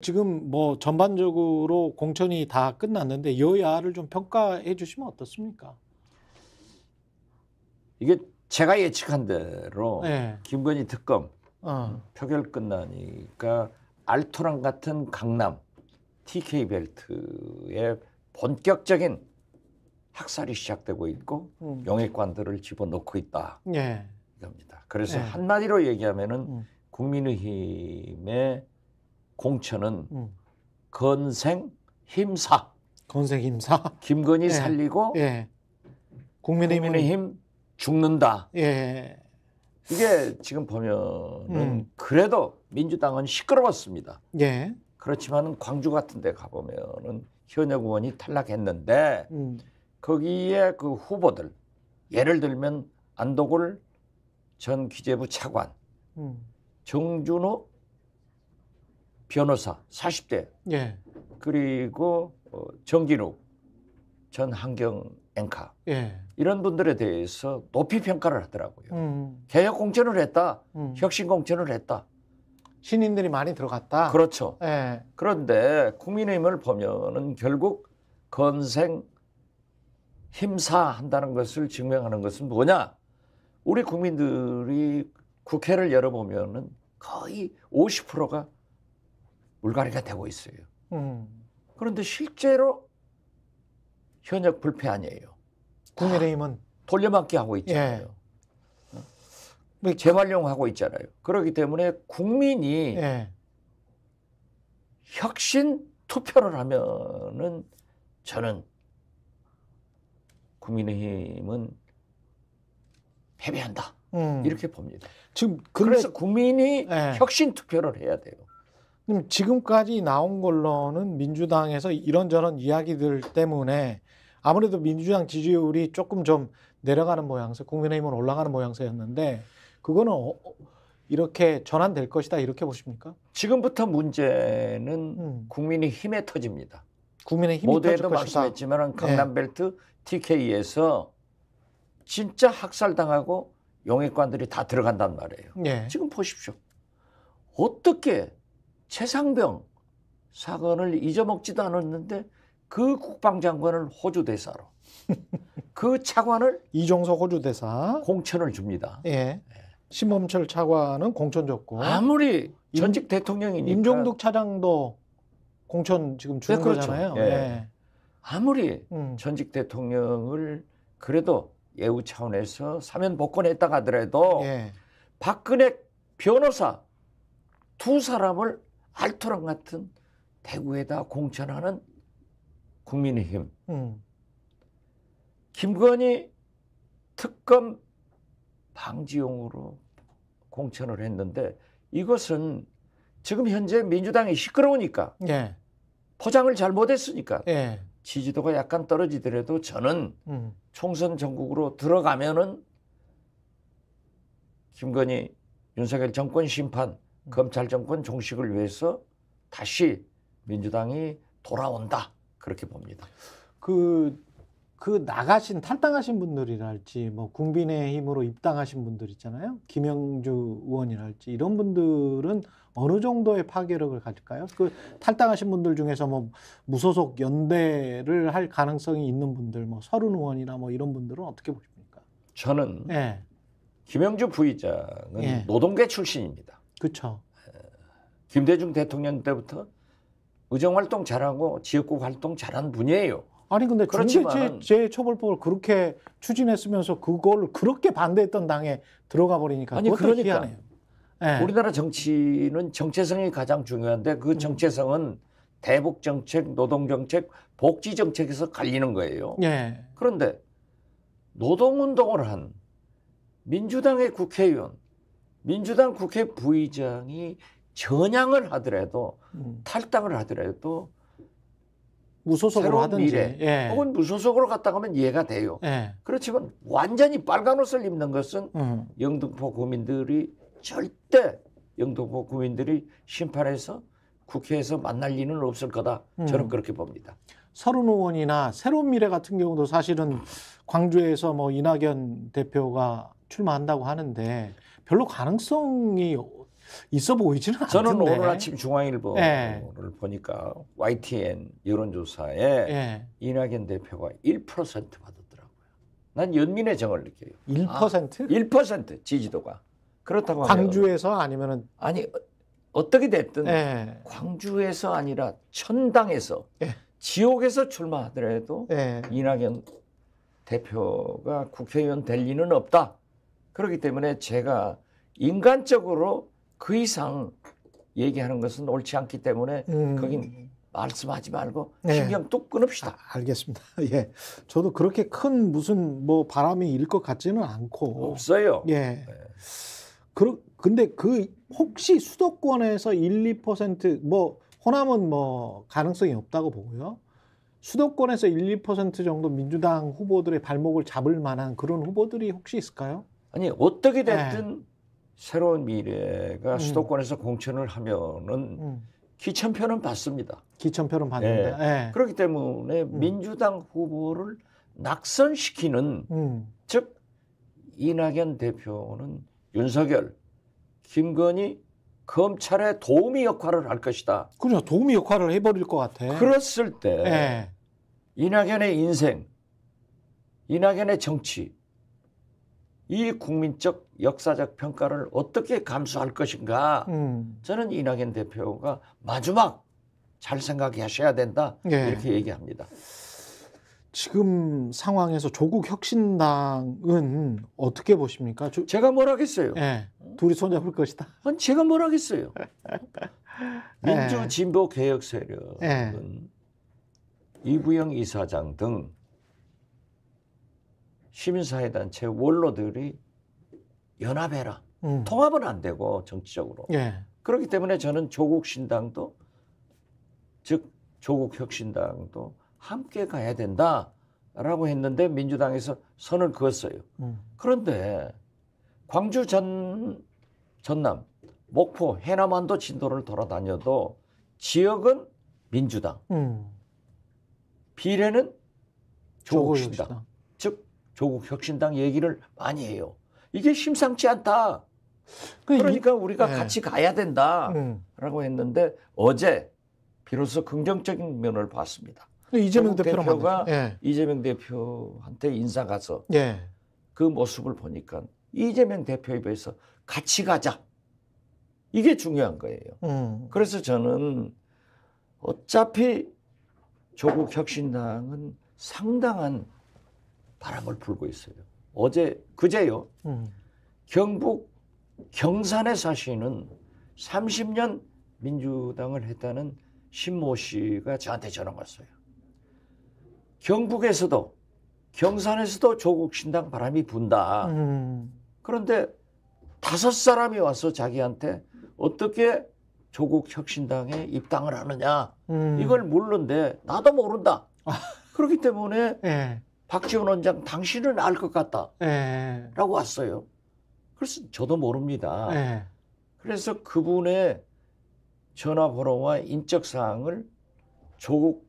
지금 뭐 전반적으로 공천이 다 끝났는데 여야를 좀 평가해 주시면 어떻습니까? 이게 제가 예측한 대로 네. 김건희 특검 어. 표결 끝나니까 알토란 같은 강남 TK 벨트의 본격적인 학살이 시작되고 있고 음. 영액관들을 집어넣고 있다 네. 이겁니다. 그래서 네. 한마디로 얘기하면은 음. 국민의힘의 공천은 음. 건생 힘사. 건생 힘사. 김건희 예. 살리고 예. 국민의힘 국민의힘 죽는다. 예. 이게 지금 보면은 음. 그래도 민주당은 시끄러웠습니다. 예. 그렇지만은 광주 같은 데 가보면은 현역 의원이 탈락했는데 음. 거기에 그 후보들 예를 들면 안도골 전 기재부 차관, 음. 정준호 변호사 40대. 예. 그리고 어, 정진욱 전환경앵커 예. 이런 분들에 대해서 높이 평가를 하더라고요. 음. 개혁 공천을 했다, 음. 혁신 공천을 했다. 신인들이 많이 들어갔다. 그렇죠. 예. 그런데 국민의힘을 보면은 결국 건생 힘사한다는 것을 증명하는 것은 뭐냐? 우리 국민들이 국회를 열어보면은 거의 50%가 물갈이가 되고 있어요. 음. 그런데 실제로 현역 불패 아니에요. 국민의힘은 돌려막기 하고 있잖아요. 예. 네. 재활용하고 있잖아요. 그렇기 때문에 국민이 예. 혁신 투표를 하면은 저는 국민의힘은 패배한다. 음. 이렇게 봅니다. 지금 그래서 국민이 예. 혁신 투표를 해야 돼요. 그럼 지금까지 나온 걸로는 민주당에서 이런저런 이야기들 때문에 아무래도 민주당 지지율이 조금 좀 내려가는 모양새, 국민의힘은 올라가는 모양새였는데 그거는 어, 어, 이렇게 전환될 것이다 이렇게 보십니까? 지금부터 문제는 음. 국민의힘에 터집니다. 국민의힘 모두에도 말씀했지만 강남벨트 네. TK에서 진짜 학살당하고 용입관들이다 들어간단 말이에요. 네. 지금 보십시오. 어떻게 최상병 사건을 잊어먹지도 않았는데 그 국방장관을 호주 대사로 그 차관을 이종석 호주 대사 공천을 줍니다. 예. 심범철 차관은 공천 줬고 아무리 전직 임, 대통령이니까 임종득 차장도 공천 지금 주는 네, 그렇죠. 거잖아요. 예. 예. 아무리 음. 전직 대통령을 그래도 예우 차원에서 사면 복권했다 하더라도 예. 박근혜 변호사 두 사람을 알토랑 같은 대구에다 공천하는 국민의힘. 음. 김건희 특검 방지용으로 공천을 했는데 이것은 지금 현재 민주당이 시끄러우니까 예. 포장을 잘못했으니까 예. 지지도가 약간 떨어지더라도 저는 음. 총선 전국으로 들어가면은 김건희 윤석열 정권 심판 음. 검찰 정권 종식을 위해서 다시 민주당이 돌아온다 그렇게 봅니다. 그그 그 나가신 탈당하신 분들이랄지 뭐 국민의힘으로 입당하신 분들 있잖아요. 김영주 의원이랄지 이런 분들은 어느 정도의 파괴력을 가질까요? 그 탈당하신 분들 중에서 뭐 무소속 연대를 할 가능성이 있는 분들, 뭐 서른 의원이나 뭐 이런 분들은 어떻게 보십니까? 저는 예. 김영주 부의장은 예. 노동계 출신입니다. 그렇죠. 김대중 대통령 때부터 의정 활동 잘하고 지역구 활동 잘한 분이에요. 아니 근데 중대재해 처벌법을 그렇게 추진했으면서 그걸 그렇게 반대했던 당에 들어가 버리니까 아니 그러니까 희한 네. 예. 우리나라 정치는 정체성이 가장 중요한데 그 음. 정체성은 대북 정책, 노동 정책, 복지 정책에서 갈리는 거예요. 네. 그런데 노동 운동을 한 민주당의 국회의원 민주당 국회 부의장이 전향을 하더라도 음. 탈당을 하더라도 무소속으로 하든지 미래, 예. 혹은 무소속으로 갔다 가면 이해가 돼요. 예. 그렇지만 완전히 빨간 옷을 입는 것은 음. 영등포 국민들이 절대 영등포 국민들이 심판해서 국회에서 만날 리는 없을 거다. 음. 저는 그렇게 봅니다. 서른 의원이나 새로운 미래 같은 경우도 사실은 광주에서 뭐 이낙연 대표가 출마한다고 하는데 별로 가능성이 있어 보이지는 않은데. 저는 오늘 아침 중앙일보를 예. 보니까 YTN 여론조사에 예. 이낙연 대표가 1% 받았더라고요. 난 연민의 정을 느껴요. 1%? 아, 1% 지지도가. 그렇다고 광주에서 하면, 아니면은 아니 어떻게 됐든 예. 광주에서 아니라 천당에서 예. 지옥에서 출마하더라도 예. 이낙연 대표가 국회의원 될 리는 없다. 그렇기 때문에 제가 인간적으로 그 이상 얘기하는 것은 옳지 않기 때문에 음. 거긴 말씀하지 말고 네. 신경 네. 뚝 끊읍시다. 아, 알겠습니다. 예. 저도 그렇게 큰 무슨 뭐 바람이 일 것 같지는 않고 없어요. 예. 네. 그그 근데 그 혹시 수도권에서 1, 2%뭐 호남은 뭐 가능성이 없다고 보고요. 수도권에서 1, 2% 정도 민주당 후보들의 발목을 잡을 만한 그런 후보들이 혹시 있을까요? 아니 어떻게 네. 됐든 네. 새로운 미래가 음. 수도권에서 공천을 하면은 음. 기천표는 받습니다. 기천표는 받는데 네. 네. 그렇기 때문에 음. 민주당 후보를 낙선시키는 음. 즉 이낙연 대표는 윤석열, 김건희 검찰의 도우미 역할을 할 것이다. 그렇죠 도우미 역할을 해버릴 것 같아. 그랬을 때 네. 이낙연의 인생, 이낙연의 정치, 이 국민적 역사적 평가를 어떻게 감수할 것인가 음. 저는 이낙연 대표가 마지막 잘 생각하셔야 된다 네. 이렇게 얘기합니다. 지금 상황에서 조국 혁신당은 어떻게 보십니까? 조... 제가 뭘 하겠어요? 네. 둘이 손잡을 것이다. 아니, 제가 뭘 하겠어요? 예. 민주진보개혁세력은 예. 이부영 이사장 등 시민사회단체 원로들이 연합해라. 음. 통합은 안 되고 정치적으로. 예. 그렇기 때문에 저는 조국 신당도 즉 조국 혁신당도 함께 가야 된다라고 했는데 민주당에서 선을 그었어요. 음. 그런데 광주 전 전남 목포 해남안도 진도를 돌아다녀도 지역은 민주당 음. 비례는 조국 신당 조국 혁신당 얘기를 많이 해요. 이게 심상치 않다. 그 그러니까 우리가 네. 같이 가야 된다라고 음. 했는데 어제 비로소 긍정적인 면을 봤습니다. 이재명 대표가 예. 이재명 대표한테 인사 가서 예. 그 모습을 보니까 이재명 대표에 비해서 같이 가자. 이게 중요한 거예요. 음. 그래서 저는 어차피 조국 혁신당은 상당한 바람을 불고 있어요. 어제 그제요. 음. 경북 경산에 사시는 30년 민주당을 했다는 신모 씨가 저한테 전화가 왔어요. 경북에서도 경산에서도 조국 신당 바람이 분다. 음. 그런데 다섯 사람이 와서 자기한테 어떻게 조국 혁신당에 입당을 하느냐 음. 이걸 모르는데 나도 모른다. 아. 그렇기 때문에 네. 박지원 원장 당신은 알 것 같다. 예. 라고 왔어요. 그래서 저도 모릅니다. 예. 그래서 그분의 전화번호와 인적 사항을 조국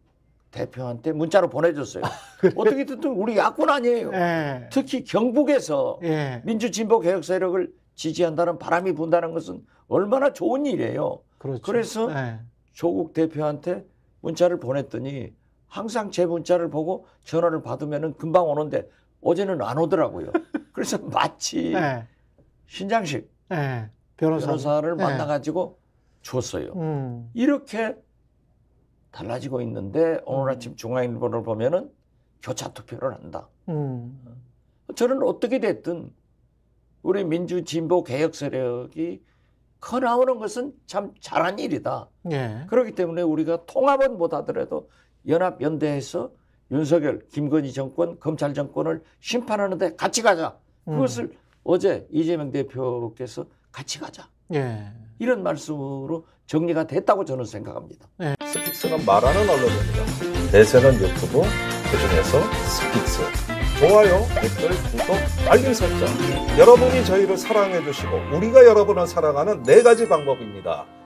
대표한테 문자로 보내줬어요. 아, 어떻게 됐든 우리 야권 아니에요. 예. 특히 경북에서 예. 민주진보개혁 세력을 지지한다는 바람이 분다는 것은 얼마나 좋은 일이에요. 그렇죠. 그래서 예. 조국 대표한테 문자를 보냈더니 항상 제 문자를 보고 전화를 받으면은 금방 오는데 어제는 안 오더라고요. 그래서 마치 네. 신장식 네. 변호사. 를 네. 만나가지고 줬어요. 음. 이렇게 달라지고 있는데 오늘 음. 아침 중앙일보를 보면은 교차 투표를 한다. 음. 저는 어떻게 됐든 우리 민주 진보 개혁 세력이 커 나오는 것은 참 잘한 일이다. 예. 그렇기 때문에 우리가 통합은 못하더라도 연합 연대해서 윤석열, 김건희 정권, 검찰 정권을 심판하는데 같이 가자. 음. 그것을 음. 어제 이재명 대표께서 같이 가자. 예. 이런 말씀으로 정리가 됐다고 저는 생각합니다. 예. 스픽스는 말하는 언론입니다. 대세는 유튜브, 그중에서 스픽스. 좋아요, 댓글, 구독, 알림 설정. 여러분이 저희를 사랑해 주시고 우리가 여러분을 사랑하는 네 가지 방법입니다.